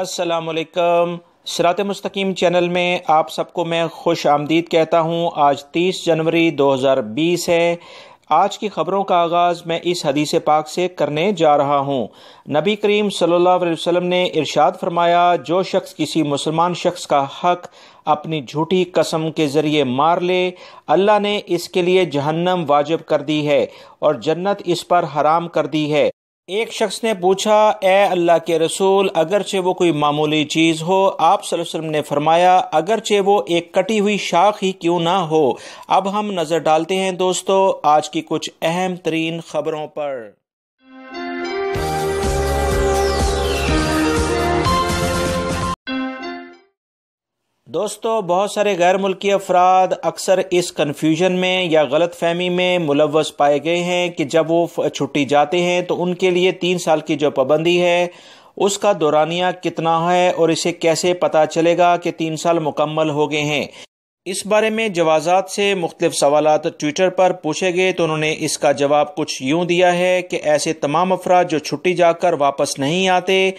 السلام علیکم سرات مستقیم چینل میں آپ سب کو میں خوش آمدید کہتا ہوں آج تیس جنوری دو ہزار بیس ہے آج کی خبروں کا آغاز میں اس حدیث پاک سے کرنے جا رہا ہوں نبی کریم صلی اللہ علیہ وسلم نے ارشاد فرمایا جو شخص کسی مسلمان شخص کا حق اپنی جھوٹی قسم کے ذریعے مار لے اللہ نے اس کے لیے جہنم واجب کر دی ہے اور جنت اس پر حرام کر دی ہے ایک شخص نے پوچھا اے اللہ کے رسول اگرچہ وہ کوئی معمولی چیز ہو آپ صلی اللہ علیہ وسلم نے فرمایا اگرچہ وہ ایک کٹی ہوئی شاخ ہی کیوں نہ ہو اب ہم نظر ڈالتے ہیں دوستو آج کی کچھ اہم ترین خبروں پر دوستو بہت سارے غیر ملکی افراد اکثر اس کنفیوژن میں یا غلط فہمی میں ملوث پائے گئے ہیں کہ جب وہ چھٹی جاتے ہیں تو ان کے لیے تین سال کی جو پابندی ہے اس کا دورانیہ کتنا ہے اور اسے کیسے پتہ چلے گا کہ تین سال مکمل ہو گئے ہیں اس بارے میں جوازات سے مختلف سوالات ٹویٹر پر پوچھے گئے تو انہوں نے اس کا جواب کچھ یوں دیا ہے کہ ایسے تمام افراد جو چھٹی جا کر واپس نہیں آتے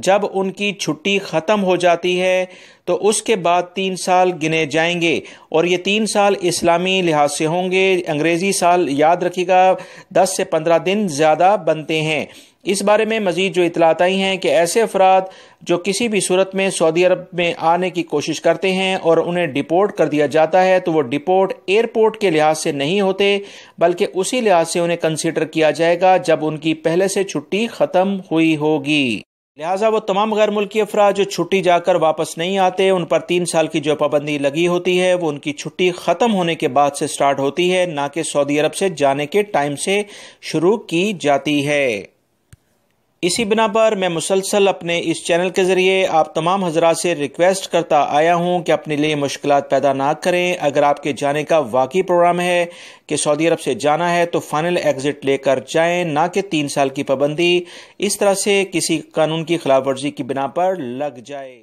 جب ان کی چھٹی ختم ہو جاتی ہے تو اس کے بعد تین سال گنے جائیں گے اور یہ تین سال اسلامی لحاظ سے ہوں گے انگریزی سال یاد رکھیے گا دس سے پندرہ دن زیادہ بنتے ہیں اس بارے میں مزید جو اطلاعات آئی ہیں کہ ایسے افراد جو کسی بھی صورت میں سعودی عرب میں آنے کی کوشش کرتے ہیں اور انہیں ڈپورٹ کر دیا جاتا ہے تو وہ ڈپورٹ ایئرپورٹ کے لحاظ سے نہیں ہوتے بلکہ اسی لحاظ سے انہیں کنسیڈر کیا جائے گا جب ان کی پہلے سے چھٹی ختم ہوئی ہوگی لہٰذا وہ تمام غیر ملکی افراد جو چھٹی جا کر واپس نہیں آتے ان پر تین سال کی جو پابندی لگی ہوتی ہے وہ ان کی چھٹی ختم ہونے کے بعد سے سٹارٹ ہوتی ہے نہ کہ سعودی عرب سے جانے کے ٹائم سے شروع کی جاتی ہے اسی بنا پر میں مسلسل اپنے اس چینل کے ذریعے آپ تمام حضرات سے ریکویسٹ کرتا آیا ہوں کہ اپنے لیے مشکلات پیدا نہ کریں اگر آپ کے جانے کا واقعی پروگرام ہے کہ سعودی عرب سے جانا ہے تو فائنل ایگزٹ لے کر جائیں نہ کہ تین سال کی پابندی اس طرح سے کسی قانون کی خلاف ورزی کی بنا پر لگ جائے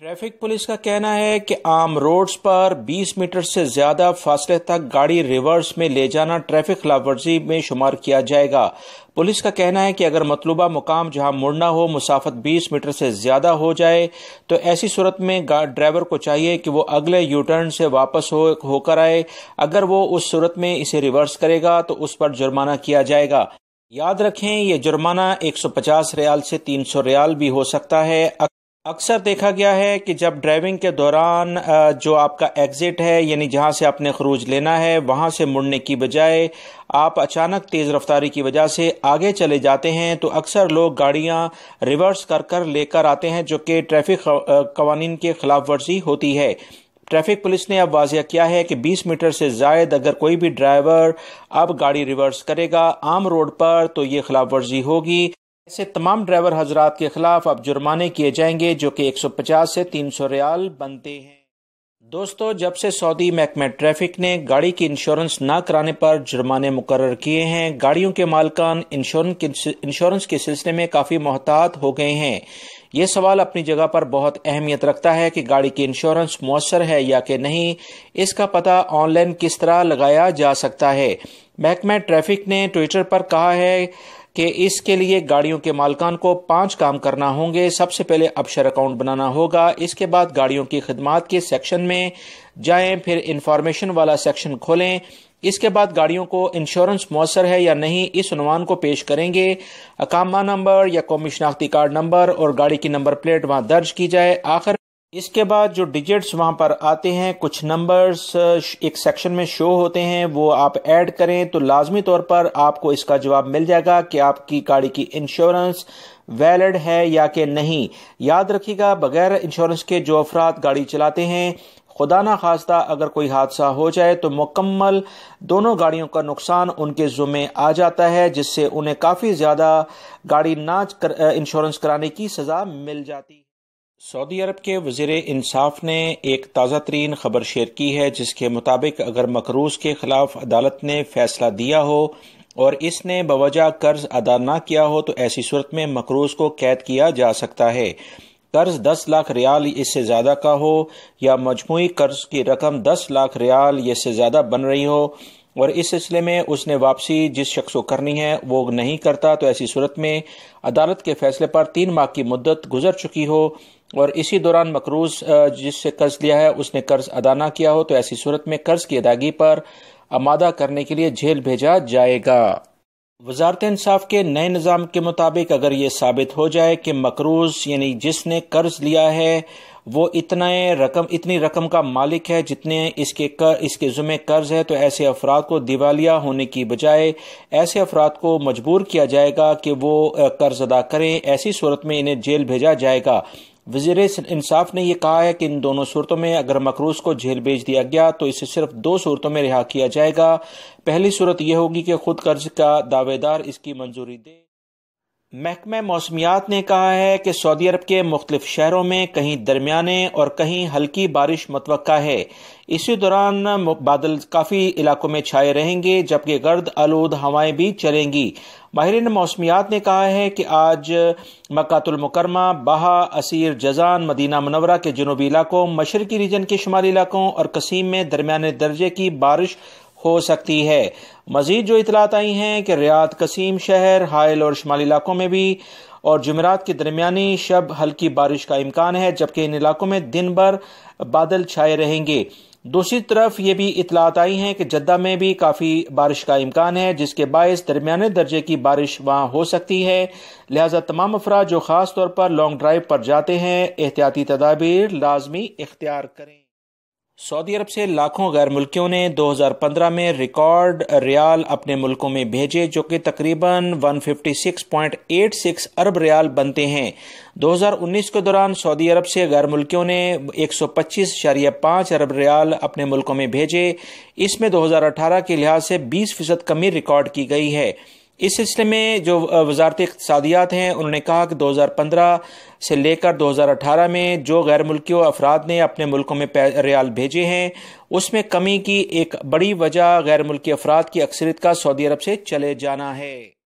ٹریفک پولیس کا کہنا ہے کہ عام روڈز پر بیس میٹر سے زیادہ فاصلے تک گاڑی ریورس میں لے جانا ٹریفک خلاف ورزی میں شمار کیا جائے گا پولیس کا کہنا ہے کہ اگر مطلوبہ مقام جہاں مڑنا ہو مسافت بیس میٹر سے زیادہ ہو جائے تو ایسی صورت میں ڈرائیور کو چاہیے کہ وہ اگلے یو ٹرن سے واپس ہو کر آئے اگر وہ اس صورت میں اسے ریورس کرے گا تو اس پر جرمانہ کیا جائے گا یاد رکھیں یہ جرمانہ ایک سو پچاس ریال سے تین سو ریال بھی ہو سکتا ہے اکثر دیکھا گیا ہے کہ جب ڈرائیونگ کے دوران جو آپ کا ایگزٹ ہے یعنی جہاں سے آپ نے خروج لینا ہے وہاں سے مڑنے کی بجائے آپ اچانک تیز رفتاری کی وجہ سے آگے چلے جاتے ہیں تو اکثر لوگ گاڑیاں ریورس کر کر لے کر آتے ہیں جو کہ ٹریفک قوانین کے خلاف ورزی ہوتی ہے ٹریفک پولیس نے اب واضح کیا ہے کہ بیس میٹر سے زائد اگر کوئی بھی ڈرائیور اب گاڑی ریورس کرے گا عام روڈ پر تو یہ خلاف ورزی ہوگی ایسے تمام ڈرائیور حضرات کے خلاف اب جرمانے کیے جائیں گے جو کہ ایک سو پچاس سے تین سو ریال بنتے ہیں دوستو جب سے سعودی محکمہ ٹریفک نے گاڑی کی انشورنس نہ کرانے پر جرمانے مقرر کیے ہیں گاڑیوں کے مالکان انشورنس کے سلسلے میں کافی محتاط ہو گئے ہیں یہ سوال اپنی جگہ پر بہت اہمیت رکھتا ہے کہ گاڑی کی انشورنس مؤثر ہے یا کہ نہیں اس کا پتہ آن لائن کس طرح لگایا جا سکتا ہے محکمہ ٹریفک نے ٹویٹر پر کہا ہے کہ اس کے لیے گاڑیوں کے مالکان کو پانچ کام کرنا ہوں گے سب سے پہلے اپشر اکاؤنٹ بنانا ہوگا اس کے بعد گاڑیوں کی خدمات کے سیکشن میں جائیں پھر انفارمیشن والا سیکشن کھولیں اس کے بعد گاڑیوں کو انشورنس مؤثر ہے یا نہیں اس عنوان کو پیش کریں گے اکامہ نمبر یا قومی شناختی کارڈ نمبر اور گاڑی کی نمبر پلیٹ وہاں درج کی جائے آخر اس کے بعد جو ڈیجٹس وہاں پر آتے ہیں کچھ نمبرز ایک سیکشن میں شو ہوتے ہیں وہ آپ ایڈ کریں تو لازمی طور پر آپ کو اس کا جواب مل جائے گا کہ آپ کی گاڑی کی انشورنس ویلڈ ہے یا کہ نہیں یاد رکھیے گا بغیر انشورنس کے جو افراد گاڑی چلاتے ہیں خدا نہ خواستہ اگر کوئی حادثہ ہو جائے تو مکمل دونوں گاڑیوں کا نقصان ان کے ذمے آ جاتا ہے جس سے انہیں کافی زیادہ گاڑی نہ انشورنس کرانے کی سزا مل جاتی ہے سعودی عرب کے وزیر انصاف نے ایک تازہ ترین خبر شیئر کی ہے جس کے مطابق اگر مقروض کے خلاف عدالت نے فیصلہ دیا ہو اور اس نے بوجہ قرض ادا نہ کیا ہو تو ایسی صورت میں مقروض کو قید کیا جا سکتا ہے قرض دس لاکھ ریال اس سے زیادہ کا ہو یا مجموعی قرض کی رقم دس لاکھ ریال یہ سے زیادہ بن رہی ہو اور اس سلسلے میں اس نے واپسی جس شخص کو کرنی ہے وہ نہیں کرتا تو ایسی صورت میں عدالت کے فیصلے پر تین ماہ کی مدت گزر چکی ہو اور اسی دوران مقروض جس سے قرض لیا ہے اس نے قرض ادا نہ کیا ہو تو ایسی صورت میں قرض کی ادائیگی پر امادہ کرنے کے لیے جیل بھیجا جائے گا وزارت انصاف کے نئے نظام کے مطابق اگر یہ ثابت ہو جائے کہ مقروض یعنی جس نے قرض لیا ہے وہ رقم اتنی رقم کا مالک ہے جتنے اس کے اس کے ذمہ قرض ہے تو ایسے افراد کو دیوالیہ ہونے کی بجائے ایسے افراد کو مجبور کیا جائے گا کہ وہ قرض ادا کریں ایسی صورت میں انہیں جیل بھیجا جائے گا وزیر انصاف نے یہ کہا ہے کہ ان دونوں صورتوں میں اگر مکروز کو جھیل بھیج دیا گیا تو اسے صرف دو صورتوں میں رہا کیا جائے گا پہلی صورت یہ ہوگی کہ خود قرض کا دعوے دار اس کی منظوری دے محکمہ موسمیات نے کہا ہے کہ سعودی عرب کے مختلف شہروں میں کہیں درمیانے اور کہیں ہلکی بارش متوقع ہے اسی دوران بادل کافی علاقوں میں چھائے رہیں گے جبکہ گرد آلود ہوائیں بھی چلیں گی ماہرین موسمیات نے کہا ہے کہ آج مکات المکرمہ بہا اسیر جزان مدینہ منورہ کے جنوبی علاقوں مشرقی ریجن کے شمالی علاقوں اور قسیم میں درمیانے درجے کی بارش ہو سکتی ہے مزید جو اطلاعات آئی ہیں کہ ریاض قسیم شہر حائل اور شمالی علاقوں میں بھی اور جمعرات کے درمیانی شب ہلکی بارش کا امکان ہے جبکہ ان علاقوں میں دن بھر بادل چھائے رہیں گے دوسری طرف یہ بھی اطلاعات آئی ہیں کہ جدہ میں بھی کافی بارش کا امکان ہے جس کے باعث درمیانے درجے کی بارش وہاں ہو سکتی ہے لہذا تمام افراد جو خاص طور پر لانگ ڈرائیو پر جاتے ہیں احتیاطی تدابیر لازمی اختیار کریں سعودی عرب سے لاکھوں غیر ملکیوں نے دو ہزار پندرہ میں ریکارڈ ریال اپنے ملکوں میں بھیجے جو کہ تقریباً one fifty six point eight six ارب ریال بنتے ہیں دو ہزار انیس کے دوران سعودی عرب سے غیر ملکیوں نے ایک سو پچیس اشاریہ پانچ ارب ریال اپنے ملکوں میں بھیجے اس میں دو ہزار اٹھارہ کے لحاظ سے بیس فیصد کمی ریکارڈ کی گئی ہے اس سلسلے میں جو وزارت اقتصادیات ہیں انہوں نے کہا کہ دو ہزار پندرہ سے لے کر دو ہزار اٹھارہ میں جو غیر ملکیوں افراد نے اپنے ملکوں میں ریال بھیجے ہیں اس میں کمی کی ایک بڑی وجہ غیر ملکی افراد کی اکثریت کا سعودی عرب سے چلے جانا ہے